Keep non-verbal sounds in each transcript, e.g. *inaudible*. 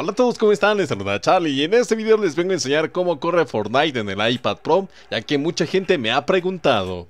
Hola a todos, ¿cómo están? Les saluda Charlie y en este video les vengo a enseñar cómo corre Fortnite en el iPad Pro, ya que mucha gente me ha preguntado.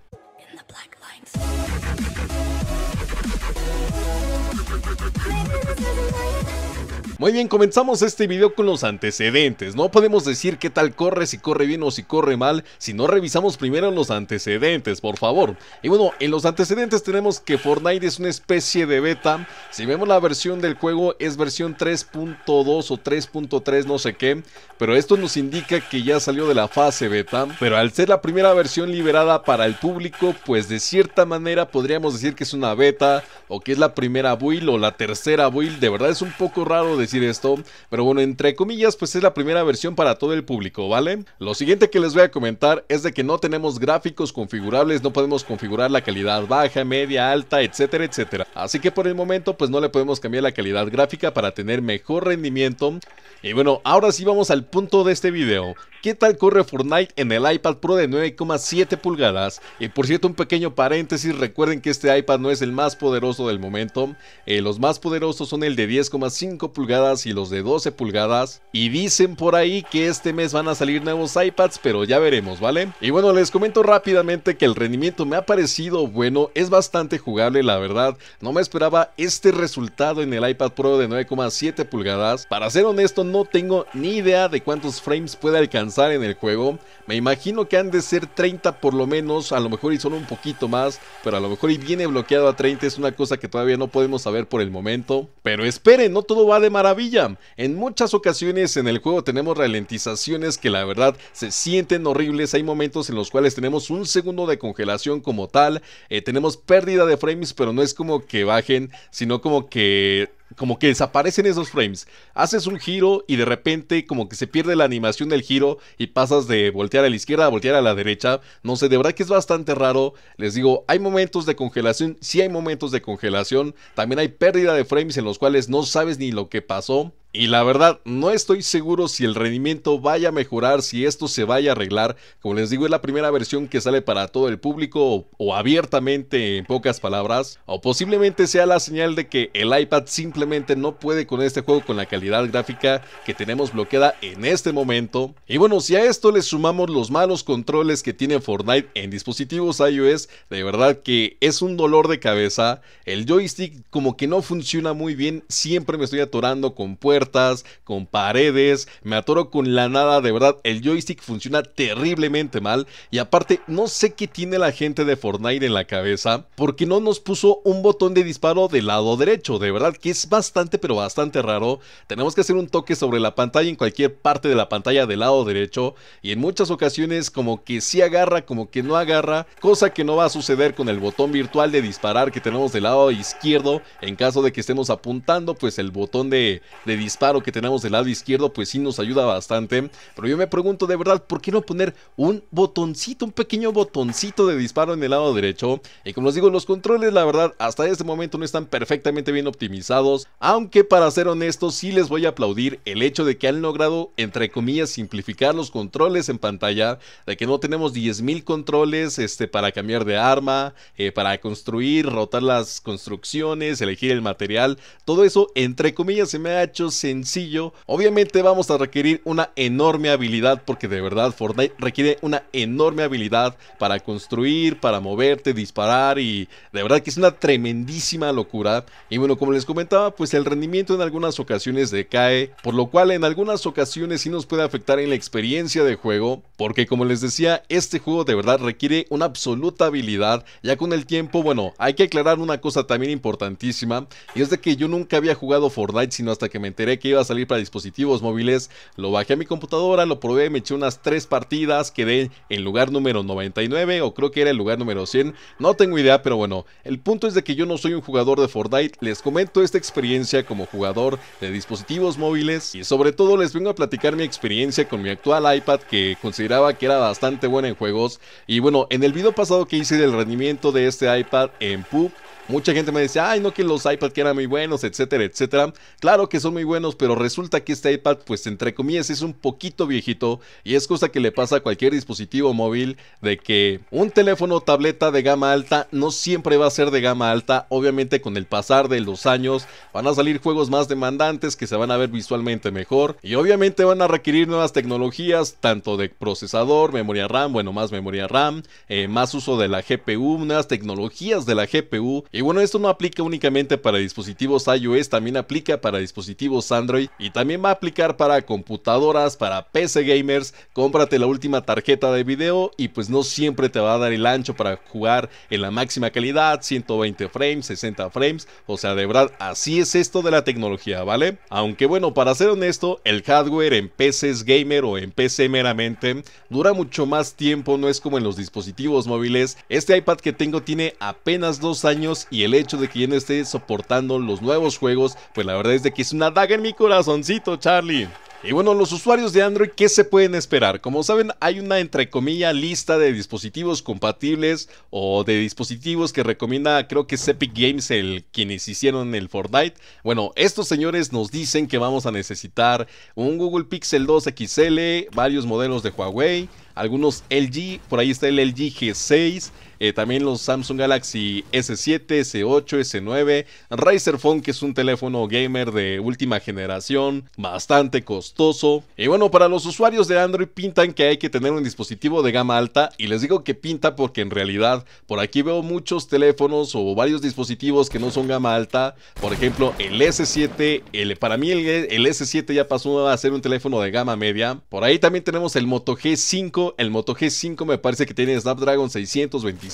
Muy bien, comenzamos este video con los antecedentes. No podemos decir qué tal corre, si corre bien o si corre mal, si no revisamos primero los antecedentes, por favor. Y bueno, en los antecedentes tenemos que Fortnite es una especie de beta. Si vemos la versión del juego es versión 3.2 o 3.3 no sé qué, pero esto nos indica que ya salió de la fase beta. Pero al ser la primera versión liberada para el público, pues de cierta manera podríamos decir que es una beta o que es la primera build o la tercera build. De verdad es un poco raro de decir esto, pero bueno, entre comillas, pues es la primera versión para todo el público, ¿vale? Lo siguiente que les voy a comentar es de que no tenemos gráficos configurables, no podemos configurar la calidad baja, media, alta, etcétera, etcétera. Así que por el momento, pues no le podemos cambiar la calidad gráfica para tener mejor rendimiento. Y bueno, ahora sí vamos al punto de este video. ¿Qué tal corre Fortnite en el iPad Pro de 9,7 pulgadas? Y por cierto, un pequeño paréntesis, recuerden que este iPad no es el más poderoso del momento. Eh, los más poderosos son el de 10,5 pulgadas y los de 12 pulgadas. Y dicen por ahí que este mes van a salir nuevos iPads, pero ya veremos, ¿vale? Y bueno, les comento rápidamente que el rendimiento me ha parecido bueno, es bastante jugable, la verdad. No me esperaba este resultado en el iPad Pro de 9,7 pulgadas. Para ser honesto, no tengo ni idea de cuántos frames puede alcanzar en el juego. Me imagino que han de ser 30 por lo menos, a lo mejor y son un poquito más, pero a lo mejor y viene bloqueado a 30, es una cosa que todavía no podemos saber por el momento. Pero esperen, no todo va de maravilla maravilla. En muchas ocasiones en el juego tenemos ralentizaciones que la verdad se sienten horribles. Hay momentos en los cuales tenemos un segundo de congelación como tal. Eh, tenemos pérdida de frames, pero no es como que bajen, sino como que como que desaparecen esos frames. Haces un giro y de repente como que se pierde la animación del giro y pasas de voltear a la izquierda a voltear a la derecha. No sé, de verdad que es bastante raro. Les digo, hay momentos de congelación, sí hay momentos de congelación. También hay pérdida de frames en los cuales no sabes ni lo que pasó. Y la verdad, no estoy seguro si el rendimiento vaya a mejorar, si esto se vaya a arreglar. Como les digo, es la primera versión que sale para todo el público o, abiertamente en pocas palabras. O posiblemente sea la señal de que el iPad simplemente no puede con este juego con la calidad gráfica que tenemos bloqueada en este momento. Y bueno, si a esto le sumamos los malos controles que tiene Fortnite en dispositivos iOS, de verdad que es un dolor de cabeza. El joystick como que no funciona muy bien, siempre me estoy atorando con puertas con paredes, me atoro con la nada, de verdad, el joystick funciona terriblemente mal y aparte no sé qué tiene la gente de Fortnite en la cabeza porque no nos puso un botón de disparo del lado derecho, de verdad que es bastante pero bastante raro, tenemos que hacer un toque sobre la pantalla en cualquier parte de la pantalla del lado derecho y en muchas ocasiones como que si agarra, como que no agarra, cosa que no va a suceder con el botón virtual de disparar que tenemos del lado izquierdo en caso de que estemos apuntando pues el botón de, de disparo que tenemos del lado izquierdo, pues sí nos ayuda bastante. Pero yo me pregunto de verdad, ¿por qué no poner un botoncito, un pequeño botoncito de disparo en el lado derecho? Y como les digo, los controles, la verdad, hasta este momento no están perfectamente bien optimizados. Aunque para ser honestos, sí les voy a aplaudir el hecho de que han logrado, entre comillas, simplificar los controles en pantalla. De que no tenemos 10.000 controles este, para cambiar de arma, eh, para construir, rotar las construcciones, elegir el material. Todo eso, entre comillas, se me ha hecho sencillo. Obviamente vamos a requerir una enorme habilidad porque de verdad Fortnite requiere una enorme habilidad para construir, para moverte, disparar y de verdad que es una tremendísima locura. Y bueno, como les comentaba, pues el rendimiento en algunas ocasiones decae, por lo cual en algunas ocasiones sí nos puede afectar en la experiencia de juego, porque como les decía, este juego de verdad requiere una absoluta habilidad. Ya con el tiempo, bueno, hay que aclarar una cosa también importantísima y es de que yo nunca había jugado Fortnite sino hasta que me enteré que iba a salir para dispositivos móviles, lo bajé a mi computadora, lo probé, me eché unas tres partidas, quedé en lugar número 99 o creo que era el lugar número 100, no tengo idea, pero bueno, el punto es de que yo no soy un jugador de Fortnite, les comento esta experiencia como jugador de dispositivos móviles y sobre todo les vengo a platicar mi experiencia con mi actual iPad que consideraba que era bastante buena en juegos y bueno, en el video pasado que hice del rendimiento de este iPad en PUBG Mucha gente me dice... ay, no, que los iPads que eran muy buenos, etcétera, etcétera. Claro que son muy buenos, pero resulta que este iPad, pues entre comillas, es un poquito viejito y es cosa que le pasa a cualquier dispositivo móvil de que un teléfono o tableta de gama alta no siempre va a ser de gama alta. Obviamente con el pasar de los años van a salir juegos más demandantes que se van a ver visualmente mejor y obviamente van a requerir nuevas tecnologías, tanto de procesador, memoria RAM, bueno, más memoria RAM, eh, más uso de la GPU, nuevas tecnologías de la GPU. Y bueno, esto no aplica únicamente para dispositivos iOS, también aplica para dispositivos Android y también va a aplicar para computadoras, para PC gamers. Cómprate la última tarjeta de video y pues no siempre te va a dar el ancho para jugar en la máxima calidad, 120 frames, 60 frames, o sea, de verdad, así es esto de la tecnología, ¿vale? Aunque bueno, para ser honesto, el hardware en PCs gamer o en PC meramente dura mucho más tiempo, no es como en los dispositivos móviles. Este iPad que tengo tiene apenas dos años y el hecho de que ya no esté soportando los nuevos juegos, pues la verdad es de que es una daga en mi corazoncito, Charlie. Y bueno, los usuarios de Android, ¿qué se pueden esperar? Como saben, hay una entre comillas lista de dispositivos compatibles o de dispositivos que recomienda, creo que es Epic Games, el quienes hicieron el Fortnite. Bueno, estos señores nos dicen que vamos a necesitar un Google Pixel 2 XL, varios modelos de Huawei, algunos LG, por ahí está el LG G6, eh, también los Samsung Galaxy S7, S8, S9, Razer Phone, que es un teléfono gamer de última generación, bastante costoso. Y bueno, para los usuarios de Android pintan que hay que tener un dispositivo de gama alta y les digo que pinta porque en realidad por aquí veo muchos teléfonos o varios dispositivos que no son gama alta. Por ejemplo, el S7, el, para mí el, el S7 ya pasó a ser un teléfono de gama media. Por ahí también tenemos el Moto G5. El Moto G5 me parece que tiene Snapdragon 625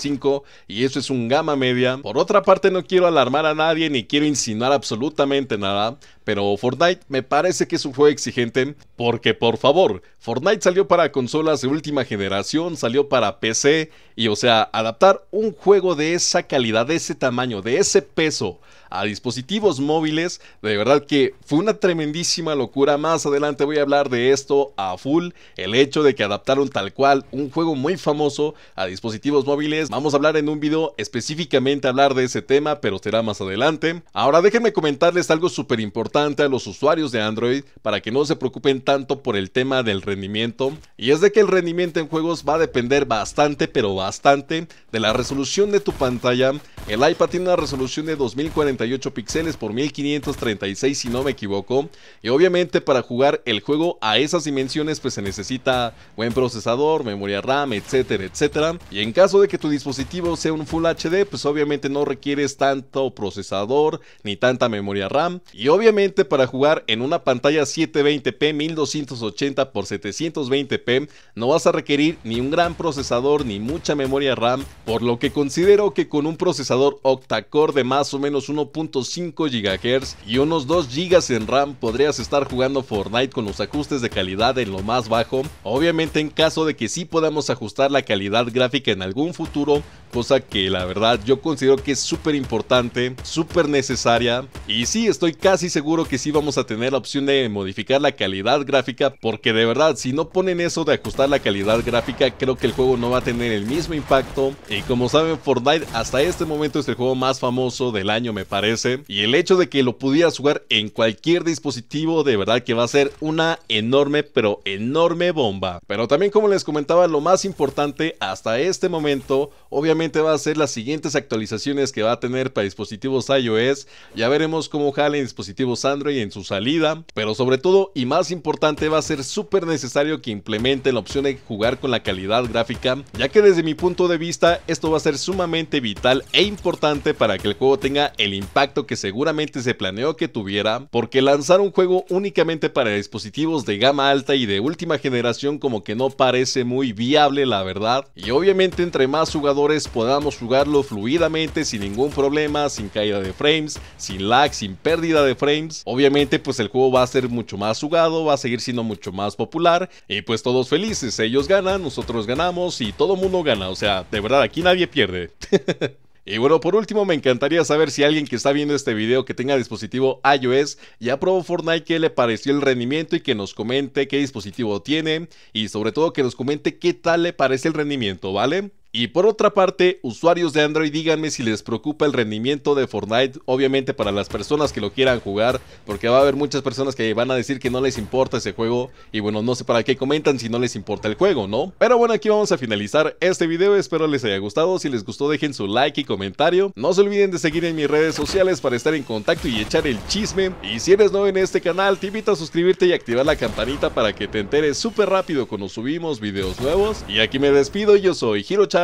y eso es un gama media. Por otra parte no quiero alarmar a nadie ni quiero insinuar absolutamente nada, pero Fortnite me parece que es un juego exigente porque por favor, Fortnite salió para consolas de última generación, salió para PC y o sea, adaptar un juego de esa calidad, de ese tamaño, de ese peso a dispositivos móviles, de verdad que fue una tremendísima locura. Más adelante voy a hablar de esto a full, el hecho de que adaptaron tal cual un juego muy famoso a dispositivos móviles. Vamos a hablar en un video específicamente hablar de ese tema, pero será más adelante. Ahora déjenme comentarles algo súper importante a los usuarios de Android para que no se preocupen tanto por el tema del rendimiento y es de que el rendimiento en juegos va a depender bastante pero bastante de la resolución de tu pantalla. El iPad tiene una resolución de 2048 píxeles por 1536 si no me equivoco y obviamente para jugar el juego a esas dimensiones pues se necesita buen procesador, memoria RAM, etcétera, etcétera. Y en caso de que tu dispositivo sea un Full HD pues obviamente no requieres tanto procesador ni tanta memoria RAM y obviamente para jugar en una pantalla 720p 1280x720p no vas a requerir ni un gran procesador ni mucha memoria RAM, por lo que considero que con un procesador octa-core de más o menos 1.5 GHz y unos 2 GB en RAM podrías estar jugando Fortnite con los ajustes de calidad en lo más bajo, obviamente en caso de que sí podamos ajustar la calidad gráfica en algún futuro, cosa que la verdad yo considero que es súper importante, súper necesaria. Y sí, estoy casi seguro que sí vamos a tener la opción de modificar la calidad gráfica, porque de verdad, si no ponen eso de ajustar la calidad gráfica, creo que el juego no va a tener el mismo impacto. Y como saben, Fortnite hasta este momento es el juego más famoso del año, me parece. Y el hecho de que lo pudieras jugar en cualquier dispositivo, de verdad que va a ser una enorme, pero enorme bomba. Pero también, como les comentaba, lo más importante hasta este momento, obviamente va a ser las siguientes actualizaciones que va a tener para dispositivos iOS. Ya veremos cómo jalen en dispositivos Android en su salida. Pero sobre todo y más importante va a ser súper necesario que implementen la opción de jugar con la calidad gráfica. Ya que desde mi punto de vista esto va a ser sumamente vital e importante para que el juego tenga el impacto que seguramente se planeó que tuviera. Porque lanzar un juego únicamente para dispositivos de gama alta y de última generación como que no parece muy viable la verdad. Y obviamente entre más jugadores podamos jugarlo fluidamente, sin ningún problema, sin caída de frames, sin lag, sin pérdida de frames. Obviamente pues el juego va a ser mucho más jugado, va a seguir siendo mucho más popular y pues todos felices, ellos ganan, nosotros ganamos y todo mundo gana, o sea, de verdad aquí nadie pierde. *laughs* Y bueno, por último, me encantaría saber si alguien que está viendo este video que tenga dispositivo iOS ya probó Fortnite, qué le pareció el rendimiento y que nos comente qué dispositivo tiene y sobre todo que nos comente qué tal le parece el rendimiento, ¿vale? Y por otra parte, usuarios de Android díganme si les preocupa el rendimiento de Fortnite, obviamente para las personas que lo quieran jugar, porque va a haber muchas personas que van a decir que no les importa ese juego, y bueno, no sé para qué comentan si no les importa el juego, ¿no? Pero bueno, aquí vamos a finalizar este video, espero les haya gustado, si les gustó dejen su like y comentario, no se olviden de seguir en mis redes sociales para estar en contacto y echar el chisme, y si eres nuevo en este canal, te invito a suscribirte y activar la campanita para que te enteres súper rápido cuando subimos videos nuevos, y aquí me despido, yo soy Hirocha